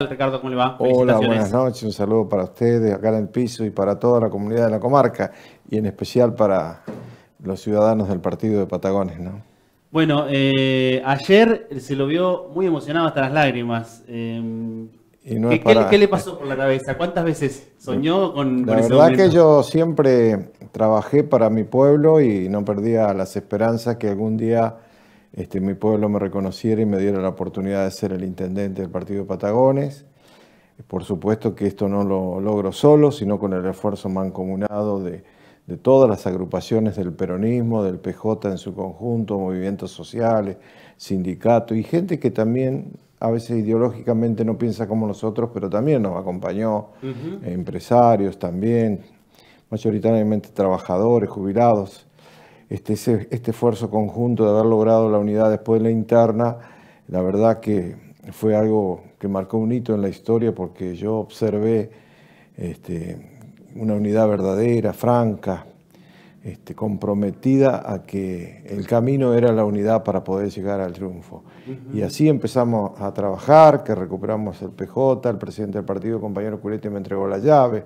Ricardo, ¿cómo le va? Hola, buenas noches, un saludo para ustedes acá en el piso y para toda la comunidad de la comarca y en especial para los ciudadanos del partido de Patagones, ¿no? Bueno, eh, ayer se lo vio muy emocionado hasta las lágrimas. Eh, ¿qué, le pasó por la cabeza? ¿Cuántas veces soñó con, la verdad que yo siempre trabajé para mi pueblo y no perdía las esperanzas que algún día este, mi pueblo me reconociera y me diera la oportunidad de ser el intendente del Partido de Patagones. Por supuesto que esto no lo logro solo, sino con el esfuerzo mancomunado de, todas las agrupaciones del peronismo, del PJ en su conjunto, movimientos sociales, sindicatos y gente que también a veces ideológicamente no piensa como nosotros, pero también nos acompañó, eh, empresarios también, mayoritariamente trabajadores, jubilados. Este, este, esfuerzo conjunto de haber logrado la unidad después de la interna, la verdad que fue algo que marcó un hito en la historia porque yo observé este, una unidad verdadera, franca, este, comprometida a que el camino era la unidad para poder llegar al triunfo. Y así empezamos a trabajar, que recuperamos el PJ, el presidente del partido, compañero Curete, me entregó la llave,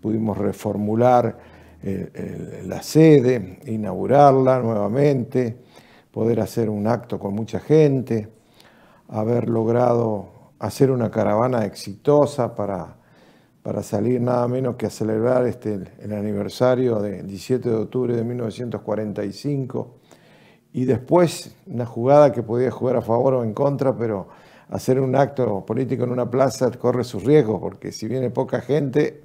pudimos reformular la sede, inaugurarla nuevamente, poder hacer un acto con mucha gente, haber logrado hacer una caravana exitosa para, para salir nada menos que a celebrar este, el aniversario del 17 de octubre de 1945 y después una jugada que podía jugar a favor o en contra, pero hacer un acto político en una plaza corre sus riesgos, porque si viene poca gente,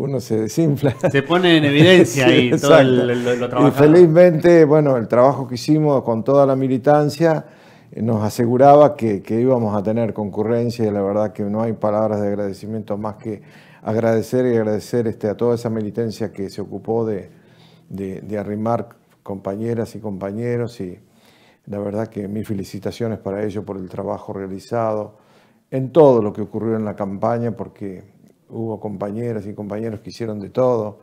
uno se desinfla. Se pone en evidencia ahí todo el, lo, trabajado. Y felizmente, bueno, el trabajo que hicimos con toda la militancia eh, nos aseguraba que, que, íbamos a tener concurrencia y la verdad que no hay palabras de agradecimiento más que agradecer y agradecer este, a toda esa militancia que se ocupó de, de, de arrimar compañeras y compañeros y la verdad que mis felicitaciones para ellos por el trabajo realizado en todo lo que ocurrió en la campaña porque hubo compañeras y compañeros que hicieron de todo.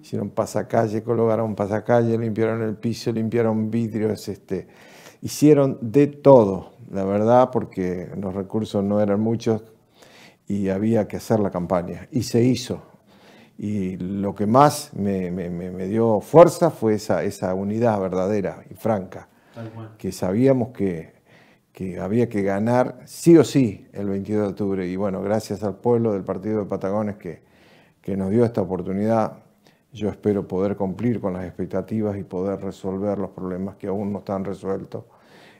Hicieron pasacalle, colocaron pasacalle, limpiaron el piso, limpiaron vidrios, este, hicieron de todo, la verdad, porque los recursos no eran muchos y había que hacer la campaña. Y se hizo. Y lo que más me, dio fuerza fue esa, esa unidad verdadera y franca, que sabíamos que que había que ganar sí o sí el 22 de octubre. Y bueno, gracias al pueblo del Partido de Patagones que, que nos dio esta oportunidad, yo espero poder cumplir con las expectativas y poder resolver los problemas que aún no están resueltos,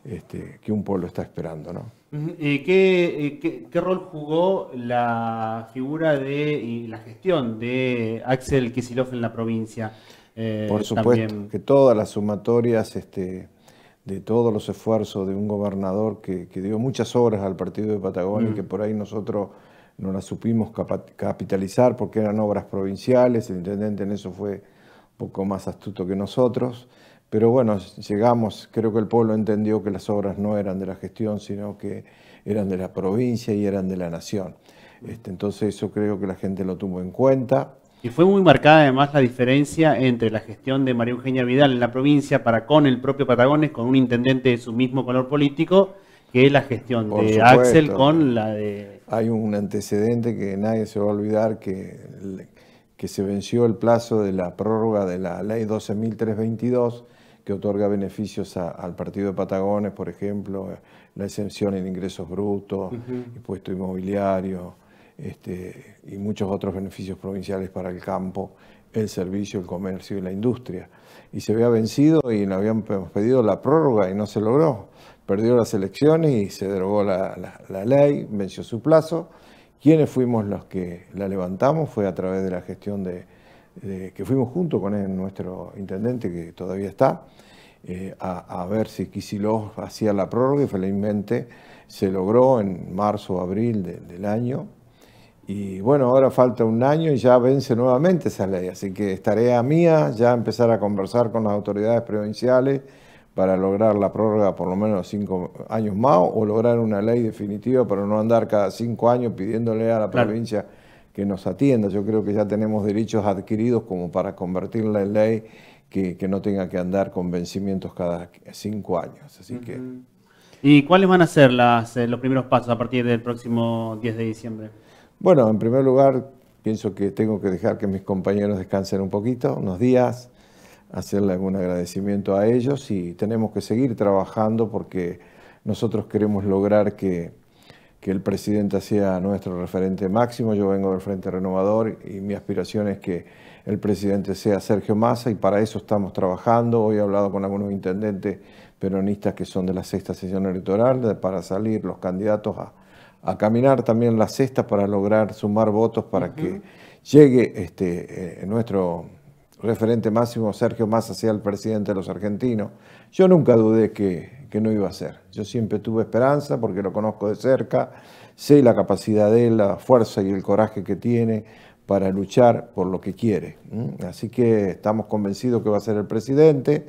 este, que un pueblo está esperando. ¿no? ¿Qué, qué, rol jugó la figura de, y la gestión de Axel Kicillof en la provincia? Por eh, supuesto, que todas las sumatorias... Este, de todos los esfuerzos de un gobernador que, dio muchas obras al partido de Patagonia, y mm. que por ahí nosotros no las supimos capitalizar porque eran obras provinciales, el intendente en eso fue un poco más astuto que nosotros, pero bueno, llegamos, creo que el pueblo entendió que las obras no eran de la gestión, sino que eran de la provincia y eran de la nación. Mm. Este, entonces eso creo que la gente lo tuvo en cuenta. Y fue muy marcada además la diferencia entre la gestión de María Eugenia Vidal en la provincia para con el propio Patagones, con un intendente de su mismo color político, que es la gestión de Axel con la de... Hay un antecedente que nadie se va a olvidar, que, que se venció el plazo de la prórroga de la ley 12.322, que otorga beneficios al partido de Patagones, por ejemplo, la exención en ingresos brutos, impuesto inmobiliario este, y muchos otros beneficios provinciales para el campo, el servicio, el comercio y la industria. Y se había vencido y le habían pedido la prórroga y no se logró. Perdió las elecciones y se derogó la, ley, venció su plazo. Quienes fuimos los que la levantamos fue a través de la gestión de, que fuimos junto con nuestro intendente que todavía está, eh, a, ver si Kisilov hacía la prórroga y felizmente se logró en marzo o abril del año y bueno, ahora falta un año y ya vence nuevamente esa ley, así que es tarea mía ya empezar a conversar con las autoridades provinciales para lograr la prórroga por lo menos cinco años más o lograr una ley definitiva para no andar cada cinco años pidiéndole a la provincia que nos atienda. Yo creo que ya tenemos derechos adquiridos como para convertirla en ley que, no tenga que andar con vencimientos cada cinco años. Así que. ¿Y cuáles van a ser las, eh, los primeros pasos a partir del próximo 10 de diciembre? Bueno, en primer lugar, pienso que tengo que dejar que mis compañeros descansen un poquito, unos días, hacerle algún agradecimiento a ellos y tenemos que seguir trabajando porque nosotros queremos lograr que, el presidente sea nuestro referente máximo. Yo vengo del Frente Renovador y mi aspiración es que el presidente sea Sergio Massa y para eso estamos trabajando. Hoy he hablado con algunos intendentes peronistas que son de la sexta sesión electoral para salir los candidatos a a caminar también las cestas para lograr sumar votos para que llegue este, eh, nuestro referente máximo, Sergio Massa, sea el presidente de los argentinos. Yo nunca dudé que, que no iba a ser. Yo siempre tuve esperanza porque lo conozco de cerca, sé la capacidad de él, la fuerza y el coraje que tiene para luchar por lo que quiere. Así que estamos convencidos que va a ser el presidente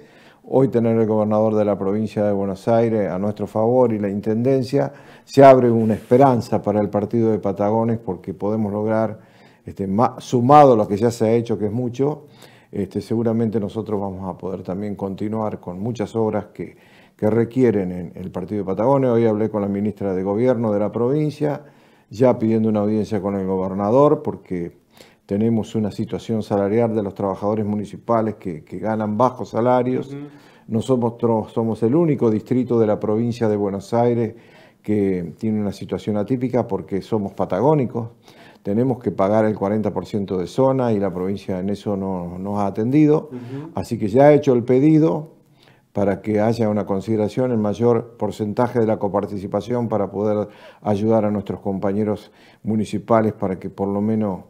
hoy tener el gobernador de la provincia de Buenos Aires a nuestro favor y la Intendencia, se abre una esperanza para el partido de Patagones porque podemos lograr, este, sumado a lo que ya se ha hecho, que es mucho, este, seguramente nosotros vamos a poder también continuar con muchas obras que, que requieren en el partido de Patagones. Hoy hablé con la ministra de Gobierno de la provincia, ya pidiendo una audiencia con el gobernador porque tenemos una situación salarial de los trabajadores municipales que, ganan bajos salarios. Nosotros somos el único distrito de la provincia de Buenos Aires que tiene una situación atípica porque somos patagónicos. Tenemos que pagar el 40% de zona y la provincia en eso no nos ha atendido. Así que ya he hecho el pedido para que haya una consideración, el mayor porcentaje de la coparticipación para poder ayudar a nuestros compañeros municipales para que por lo menos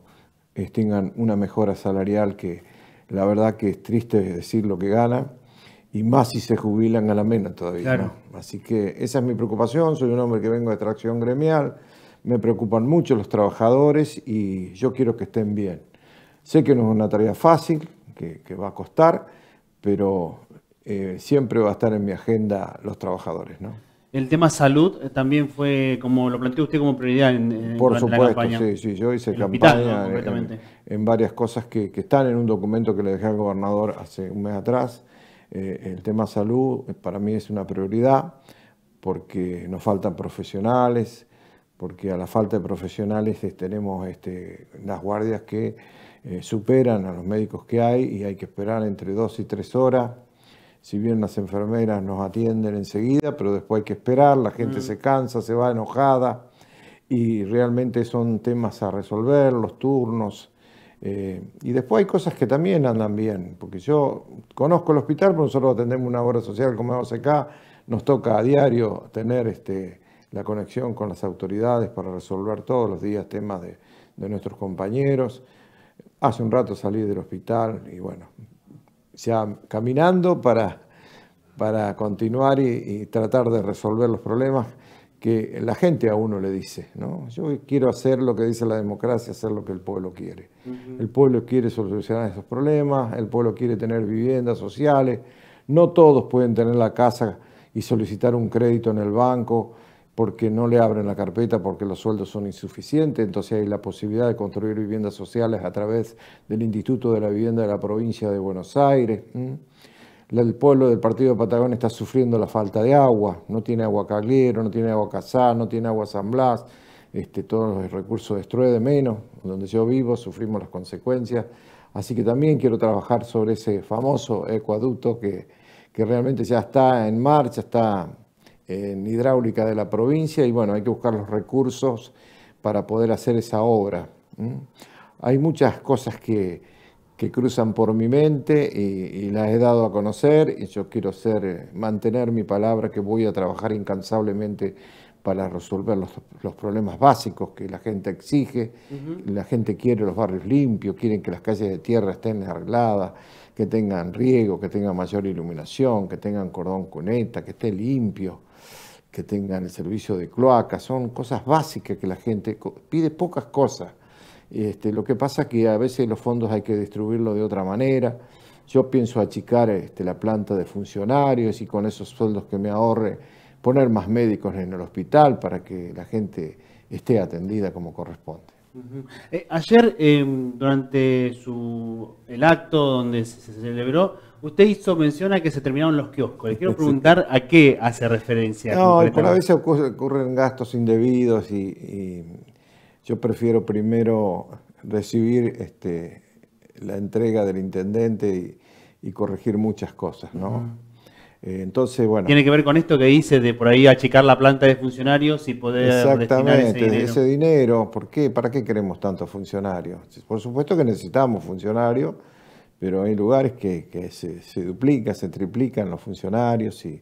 eh, tengan una mejora salarial que la verdad que es triste decir lo que gana y más si se jubilan a la menos todavía. Así que esa es mi preocupación, soy un hombre que vengo de tracción gremial, me preocupan mucho los trabajadores y yo quiero que estén bien. Sé que no es una tarea fácil, que, va a costar, pero eh, siempre va a estar en mi agenda los trabajadores. ¿no? el tema salud eh, también fue, como lo planteó usted, como prioridad en, Por supuesto, sí, sí, yo hice campaña en, varias cosas que, están en un documento que le dejé al gobernador hace un mes atrás. Eh, el tema salud eh, para mí es una prioridad porque nos faltan profesionales, porque a la falta de profesionales este, tenemos este, las guardias que superan a los médicos que hay y hay que esperar entre dos y tres horas si bien las enfermeras nos atienden enseguida, pero después hay que esperar, la gente mm. se cansa, se va enojada y realmente son temas a resolver, los turnos. Eh, y después hay cosas que también andan bien, porque yo conozco el hospital, pero nosotros atendemos una obra social como vemos acá, nos toca a diario tener este, la conexión con las autoridades para resolver todos los días temas de, de nuestros compañeros. Hace un rato salí del hospital y bueno, sea, caminando para, continuar y, tratar de resolver los problemas que la gente a uno le dice. Yo quiero hacer lo que dice la democracia, hacer lo que el pueblo quiere. El pueblo quiere solucionar esos problemas, el pueblo quiere tener viviendas sociales, no todos pueden tener la casa y solicitar un crédito en el banco porque no le abren la carpeta porque los sueldos son insuficientes, entonces hay la posibilidad de construir viviendas sociales a través del Instituto de la Vivienda de la provincia de Buenos Aires. El pueblo del Partido de Patagón está sufriendo la falta de agua, no tiene agua Cagliero, no tiene agua Casá, no tiene agua San Blas, este, todos los recursos destruye de menos, donde yo vivo sufrimos las consecuencias, así que también quiero trabajar sobre ese famoso ecuaducto que, que realmente ya está en marcha, está en hidráulica de la provincia y bueno, hay que buscar los recursos para poder hacer esa obra. Hay muchas cosas que, cruzan por mi mente y, las he dado a conocer y yo quiero ser, mantener mi palabra que voy a trabajar incansablemente para resolver los, problemas básicos que la gente exige. La gente quiere los barrios limpios, quieren que las calles de tierra estén arregladas, que tengan riego, que tengan mayor iluminación, que tengan cordón cuneta, que esté limpio que tengan el servicio de cloaca, son cosas básicas que la gente pide pocas cosas. Este, lo que pasa es que a veces los fondos hay que distribuirlos de otra manera. Yo pienso achicar este, la planta de funcionarios y con esos sueldos que me ahorre poner más médicos en el hospital para que la gente esté atendida como corresponde. Eh, ayer, em, durante el acto donde se, celebró, usted hizo mención a que se terminaron los kioscos. Le quiero preguntar a qué hace referencia. No, a veces ocurren gastos indebidos y, yo prefiero primero recibir este, la entrega del intendente y, corregir muchas cosas, ¿no? Eh, entonces, bueno. Tiene que ver con esto que dice de por ahí achicar la planta de funcionarios y poder. Exactamente, ese dinero. ¿Por qué? ¿Para qué queremos tantos funcionarios? Por supuesto que necesitamos funcionarios, pero hay lugares que, se, se, duplican, se triplican los funcionarios y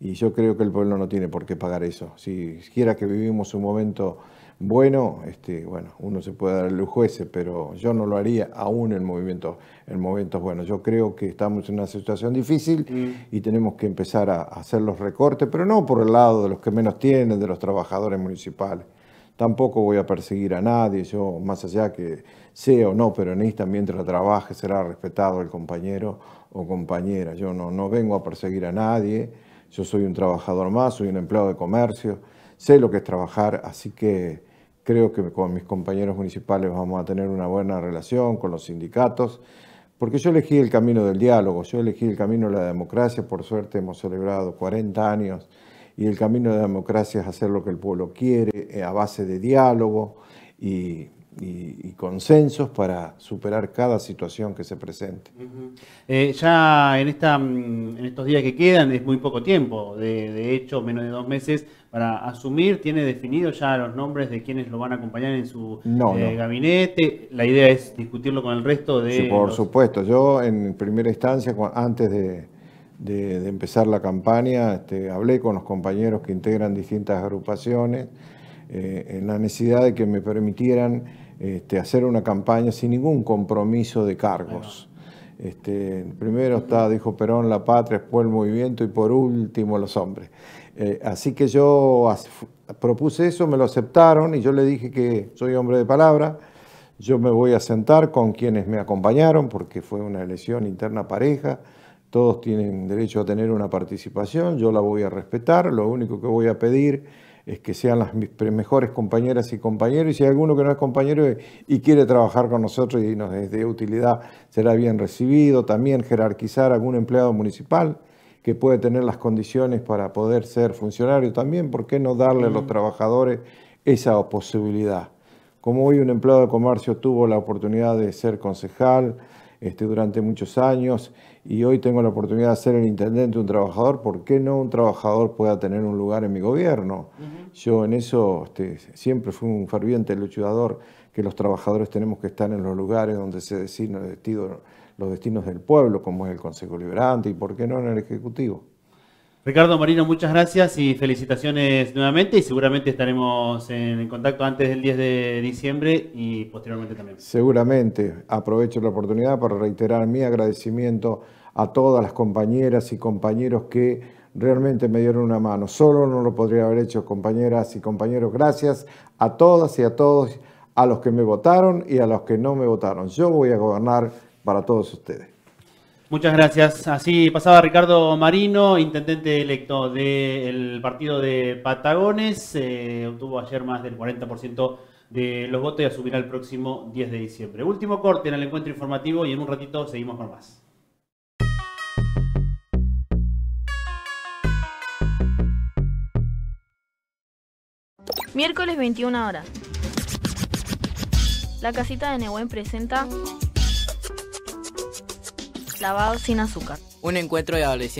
y yo creo que el pueblo no tiene por qué pagar eso. Si quiera que vivimos un momento bueno, este, bueno, uno se puede dar el lujo ese, pero yo no lo haría aún en movimientos, en momentos buenos. Yo creo que estamos en una situación difícil mm. y tenemos que empezar a hacer los recortes, pero no por el lado de los que menos tienen, de los trabajadores municipales. Tampoco voy a perseguir a nadie, yo más allá que sea o no peronista, mientras trabaje será respetado el compañero o compañera. Yo no, no vengo a perseguir a nadie yo soy un trabajador más, soy un empleado de comercio, sé lo que es trabajar, así que creo que con mis compañeros municipales vamos a tener una buena relación, con los sindicatos, porque yo elegí el camino del diálogo, yo elegí el camino de la democracia, por suerte hemos celebrado 40 años y el camino de la democracia es hacer lo que el pueblo quiere eh, a base de diálogo y y, consensos para superar cada situación que se presente. Eh, ya en, esta, mm, en estos días que quedan es muy poco tiempo, de, hecho menos de dos meses para asumir. ¿Tiene definido ya los nombres de quienes lo van a acompañar en su eh, gabinete? La idea es discutirlo con el resto de... por supuesto, yo en primera instancia, antes de, empezar la campaña, este, hablé con los compañeros que integran distintas agrupaciones eh, en la necesidad de que me permitieran este, hacer una campaña sin ningún compromiso de cargos. Este, primero está, dijo Perón, la patria, después el movimiento y por último los hombres. Eh, así que yo propuse eso, me lo aceptaron y yo le dije que soy hombre de palabra, yo me voy a sentar con quienes me acompañaron porque fue una elección interna pareja, todos tienen derecho a tener una participación, yo la voy a respetar, lo único que voy a pedir es que sean las mejores compañeras y compañeros. Y si alguno que no es compañero y quiere trabajar con nosotros y nos es utilidad, será bien recibido. También jerarquizar algún empleado municipal que puede tener las condiciones para poder ser funcionario también. ¿Por qué no darle a los trabajadores esa posibilidad? Como hoy un empleado de comercio tuvo la oportunidad de ser concejal, durante muchos años y hoy tengo la oportunidad de ser el intendente, un trabajador, ¿por qué no un trabajador pueda tener un lugar en mi gobierno? Yo en eso este, siempre fui un ferviente luchador que los trabajadores tenemos que estar en los lugares donde se deciden los destinos, los destinos del pueblo, como es el Consejo Liberante y por qué no en el Ejecutivo. Ricardo Marino, muchas gracias y felicitaciones nuevamente y seguramente estaremos en contacto antes del 10 de diciembre y posteriormente también. Seguramente. Aprovecho la oportunidad para reiterar mi agradecimiento a todas las compañeras y compañeros que realmente me dieron una mano. Solo no lo podría haber hecho, compañeras y compañeros. Gracias a todas y a todos, a los que me votaron y a los que no me votaron. Yo voy a gobernar para todos ustedes. Muchas gracias. Así pasaba Ricardo Marino, intendente electo del partido de Patagones. Eh, obtuvo ayer más del 40% de los votos y asumirá el próximo 10 de diciembre. Último corte en el encuentro informativo y en un ratito seguimos con más. Miércoles 21 horas. La casita de Nehuen presenta Lavado sin azúcar. Un encuentro de adolescentes.